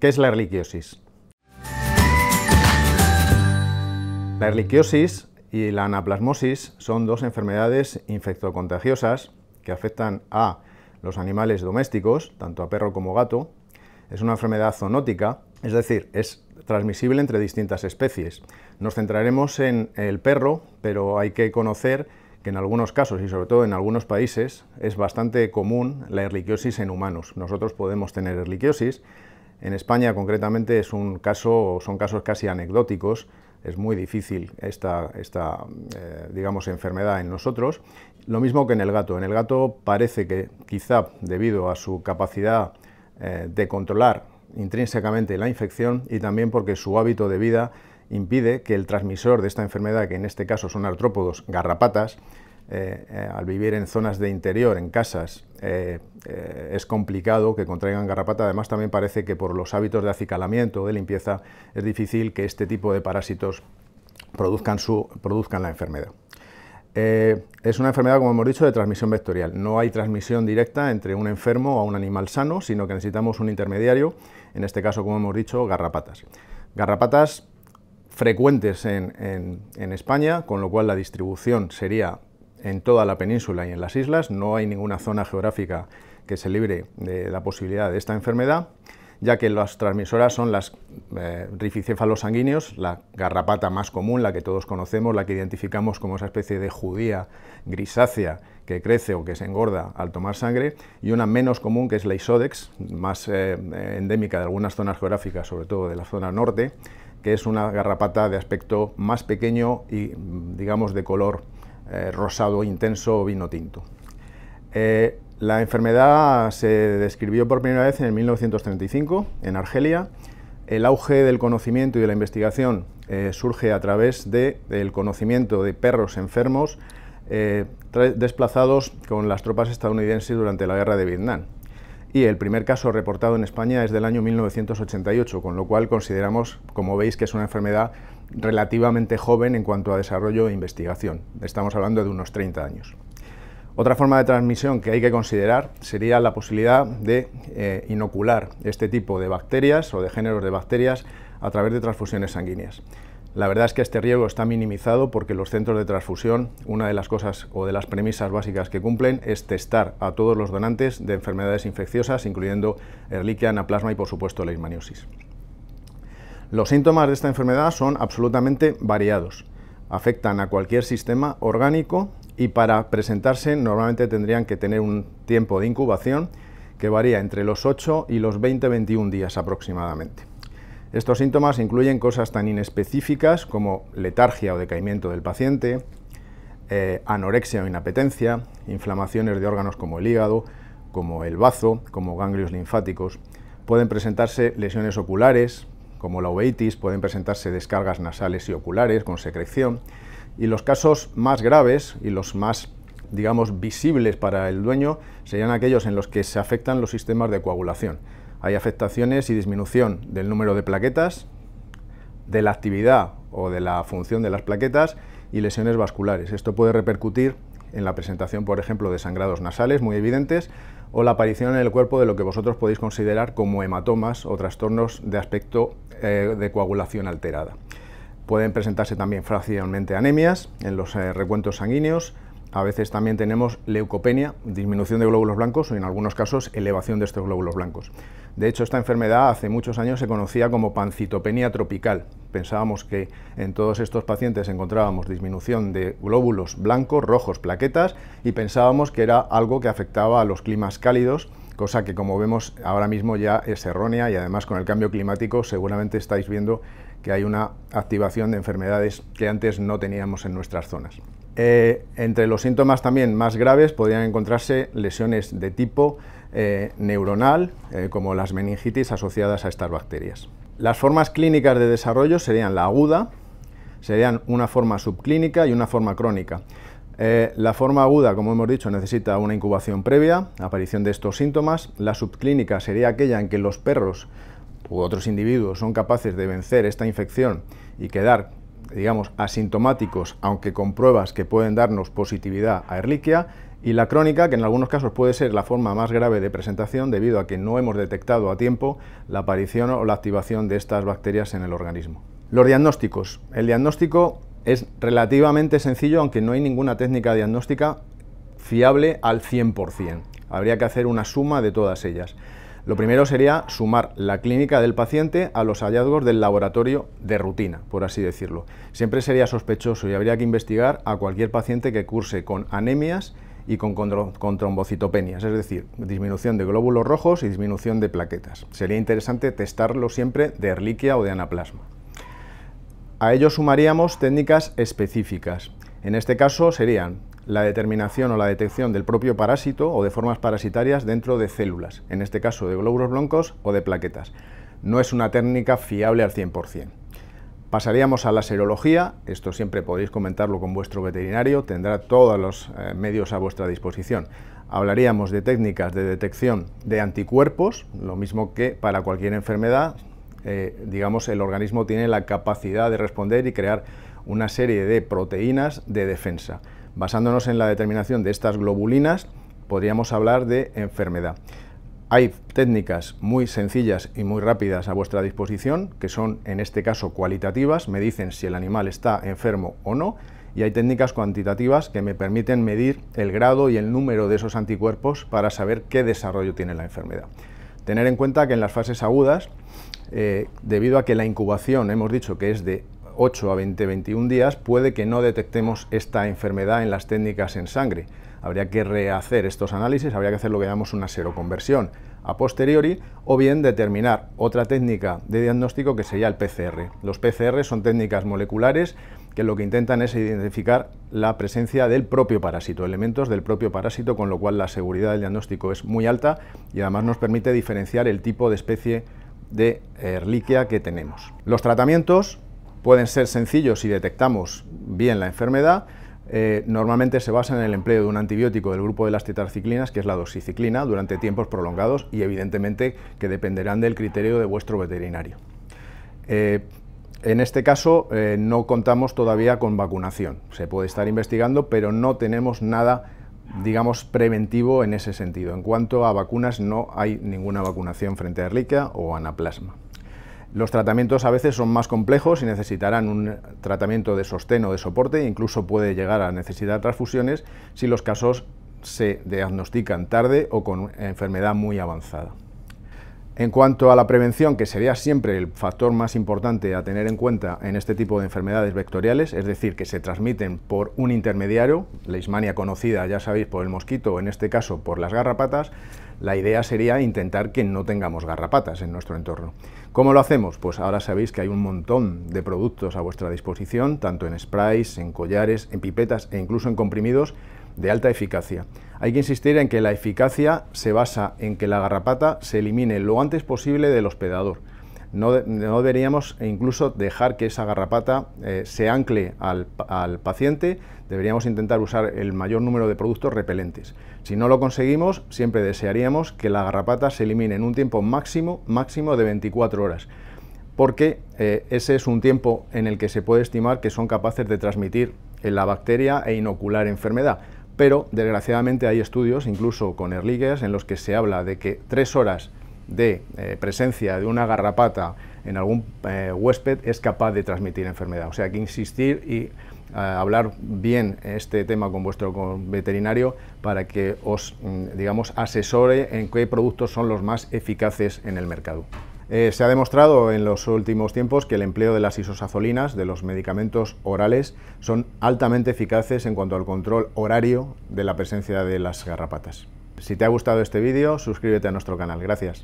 ¿Qué es la erliquiosis? La erliquiosis y la anaplasmosis son dos enfermedades infectocontagiosas que afectan a los animales domésticos, tanto a perro como gato. Es una enfermedad zoonótica, es decir, es transmisible entre distintas especies. Nos centraremos en el perro, pero hay que conocer que en algunos casos y sobre todo en algunos países es bastante común la erliquiosis en humanos. Nosotros podemos tener erliquiosis, en España, concretamente, es un caso, son casos casi anecdóticos. Es muy difícil esta, esta eh, digamos, enfermedad en nosotros. Lo mismo que en el gato. En el gato parece que, quizá debido a su capacidad eh, de controlar intrínsecamente la infección y también porque su hábito de vida impide que el transmisor de esta enfermedad, que en este caso son artrópodos, garrapatas, eh, eh, al vivir en zonas de interior, en casas, eh, es complicado que contraigan garrapata. Además, también parece que por los hábitos de acicalamiento, de limpieza, es difícil que este tipo de parásitos produzcan, su, produzcan la enfermedad. es una enfermedad, como hemos dicho, de transmisión vectorial. No hay transmisión directa entre un enfermo a un animal sano, sino que necesitamos un intermediario, en este caso, como hemos dicho, garrapatas. Garrapatas frecuentes en, en España, con lo cual la distribución sería en toda la península y en las islas, no hay ninguna zona geográfica que se libre de la posibilidad de esta enfermedad, ya que las transmisoras son las eh, sanguíneos, la garrapata más común, la que todos conocemos, la que identificamos como esa especie de judía grisácea que crece o que se engorda al tomar sangre, y una menos común que es la isodex, más eh, endémica de algunas zonas geográficas, sobre todo de la zona norte, que es una garrapata de aspecto más pequeño y, digamos, de color eh, rosado intenso o vino tinto. Eh, la enfermedad se describió por primera vez en 1935 en Argelia. El auge del conocimiento y de la investigación eh, surge a través del conocimiento de perros enfermos desplazados con las tropas estadounidenses durante la guerra de Vietnam y el primer caso reportado en España es del año 1988, con lo cual consideramos, como veis, que es una enfermedad relativamente joven en cuanto a desarrollo e investigación. Estamos hablando de unos 30 años. Otra forma de transmisión que hay que considerar sería la posibilidad de eh, inocular este tipo de bacterias o de géneros de bacterias a través de transfusiones sanguíneas. La verdad es que este riesgo está minimizado porque los centros de transfusión, una de las cosas o de las premisas básicas que cumplen es testar a todos los donantes de enfermedades infecciosas, incluyendo erliquia, anaplasma y por supuesto la leishmaniosis. Los síntomas de esta enfermedad son absolutamente variados. Afectan a cualquier sistema orgánico y para presentarse normalmente tendrían que tener un tiempo de incubación que varía entre los 8 y los 20-21 días aproximadamente. Estos síntomas incluyen cosas tan inespecíficas como letargia o decaimiento del paciente, eh, anorexia o inapetencia, inflamaciones de órganos como el hígado, como el bazo, como ganglios linfáticos. Pueden presentarse lesiones oculares, como la uveitis, pueden presentarse descargas nasales y oculares con secreción. Y los casos más graves y los más, digamos, visibles para el dueño serían aquellos en los que se afectan los sistemas de coagulación. Hay afectaciones y disminución del número de plaquetas, de la actividad o de la función de las plaquetas y lesiones vasculares. Esto puede repercutir en la presentación, por ejemplo, de sangrados nasales muy evidentes, o la aparición en el cuerpo de lo que vosotros podéis considerar como hematomas o trastornos de aspecto eh, de coagulación alterada. Pueden presentarse también fácilmente anemias en los eh, recuentos sanguíneos, a veces también tenemos leucopenia, disminución de glóbulos blancos o en algunos casos elevación de estos glóbulos blancos. De hecho, esta enfermedad hace muchos años se conocía como pancitopenia tropical. Pensábamos que en todos estos pacientes encontrábamos disminución de glóbulos blancos, rojos, plaquetas y pensábamos que era algo que afectaba a los climas cálidos cosa que como vemos ahora mismo ya es errónea y además con el cambio climático seguramente estáis viendo que hay una activación de enfermedades que antes no teníamos en nuestras zonas. Eh, entre los síntomas también más graves podrían encontrarse lesiones de tipo eh, neuronal, eh, como las meningitis asociadas a estas bacterias. Las formas clínicas de desarrollo serían la aguda, serían una forma subclínica y una forma crónica. Eh, la forma aguda, como hemos dicho, necesita una incubación previa, aparición de estos síntomas. La subclínica sería aquella en que los perros u otros individuos son capaces de vencer esta infección y quedar, digamos, asintomáticos, aunque con pruebas que pueden darnos positividad a Erliquia y la crónica, que en algunos casos puede ser la forma más grave de presentación debido a que no hemos detectado a tiempo la aparición o la activación de estas bacterias en el organismo. Los diagnósticos. El diagnóstico es relativamente sencillo, aunque no hay ninguna técnica diagnóstica fiable al 100%. Habría que hacer una suma de todas ellas. Lo primero sería sumar la clínica del paciente a los hallazgos del laboratorio de rutina, por así decirlo. Siempre sería sospechoso y habría que investigar a cualquier paciente que curse con anemias y con, trombocitopenias, es decir, disminución de glóbulos rojos y disminución de plaquetas. Sería interesante testarlo siempre de erliquia o de anaplasma. A ello sumaríamos técnicas específicas. En este caso serían la determinación o la detección del propio parásito o de formas parasitarias dentro de células, en este caso de glóbulos blancos o de plaquetas. No es una técnica fiable al 100%. Pasaríamos a la serología, esto siempre podéis comentarlo con vuestro veterinario, tendrá todos los eh, medios a vuestra disposición. Hablaríamos de técnicas de detección de anticuerpos, lo mismo que para cualquier enfermedad, eh, digamos, el organismo tiene la capacidad de responder y crear una serie de proteínas de defensa. Basándonos en la determinación de estas globulinas, podríamos hablar de enfermedad. Hay técnicas muy sencillas y muy rápidas a vuestra disposición, que son en este caso cualitativas, me dicen si el animal está enfermo o no, y hay técnicas cuantitativas que me permiten medir el grado y el número de esos anticuerpos para saber qué desarrollo tiene la enfermedad. Tener en cuenta que en las fases agudas, eh, debido a que la incubación hemos dicho que es de 8 a 20, 21 días puede que no detectemos esta enfermedad en las técnicas en sangre. Habría que rehacer estos análisis, habría que hacer lo que llamamos una seroconversión a posteriori o bien determinar otra técnica de diagnóstico que sería el PCR. Los PCR son técnicas moleculares que lo que intentan es identificar la presencia del propio parásito, elementos del propio parásito, con lo cual la seguridad del diagnóstico es muy alta y además nos permite diferenciar el tipo de especie de eh, reliquia que tenemos. Los tratamientos pueden ser sencillos si detectamos bien la enfermedad, eh, normalmente se basa en el empleo de un antibiótico del grupo de las tetraciclinas, que es la doxiciclina, durante tiempos prolongados y evidentemente que dependerán del criterio de vuestro veterinario. Eh, en este caso eh, no contamos todavía con vacunación, se puede estar investigando, pero no tenemos nada, digamos, preventivo en ese sentido. En cuanto a vacunas, no hay ninguna vacunación frente a rica o anaplasma. Los tratamientos a veces son más complejos y necesitarán un tratamiento de sostén o de soporte, incluso puede llegar a necesitar transfusiones si los casos se diagnostican tarde o con enfermedad muy avanzada. En cuanto a la prevención, que sería siempre el factor más importante a tener en cuenta en este tipo de enfermedades vectoriales, es decir, que se transmiten por un intermediario, la ismania conocida, ya sabéis, por el mosquito, en este caso por las garrapatas, la idea sería intentar que no tengamos garrapatas en nuestro entorno. ¿Cómo lo hacemos? Pues ahora sabéis que hay un montón de productos a vuestra disposición, tanto en sprays, en collares, en pipetas e incluso en comprimidos, de alta eficacia. Hay que insistir en que la eficacia se basa en que la garrapata se elimine lo antes posible del hospedador. No, deberíamos incluso dejar que esa garrapata eh, se ancle al, paciente, deberíamos intentar usar el mayor número de productos repelentes. Si no lo conseguimos, siempre desearíamos que la garrapata se elimine en un tiempo máximo, máximo de 24 horas porque eh, ese es un tiempo en el que se puede estimar que son capaces de transmitir la bacteria e inocular enfermedad pero desgraciadamente hay estudios, incluso con Erligers, en los que se habla de que tres horas de eh, presencia de una garrapata en algún eh, huésped es capaz de transmitir enfermedad. O sea que insistir y eh, hablar bien este tema con vuestro veterinario para que os, mm, digamos, asesore en qué productos son los más eficaces en el mercado. Eh, se ha demostrado en los últimos tiempos que el empleo de las isosazolinas, de los medicamentos orales, son altamente eficaces en cuanto al control horario de la presencia de las garrapatas. Si te ha gustado este vídeo, suscríbete a nuestro canal. Gracias.